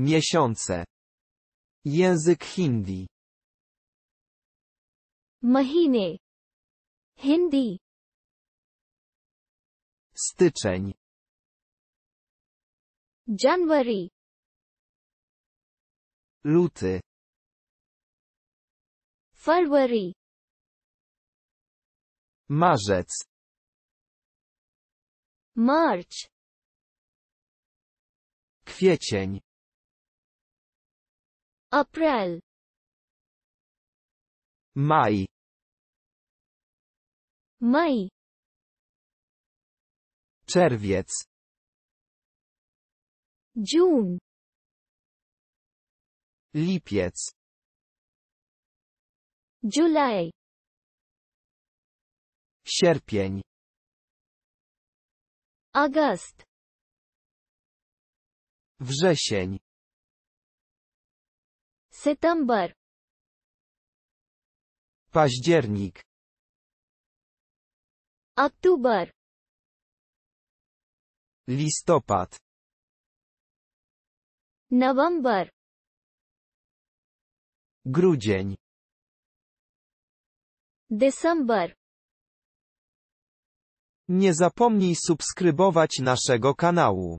Miesiące. Język hindi. Mahine. Hindi. Styczeń. January. Luty. February. Marzec. March. Kwiecień. April. Maj. Maj. Czerwiec. June. Lipiec. July. Sierpień. August. Wrzesień. September październik October listopad November grudzień December. Nie zapomnij subskrybować naszego kanału.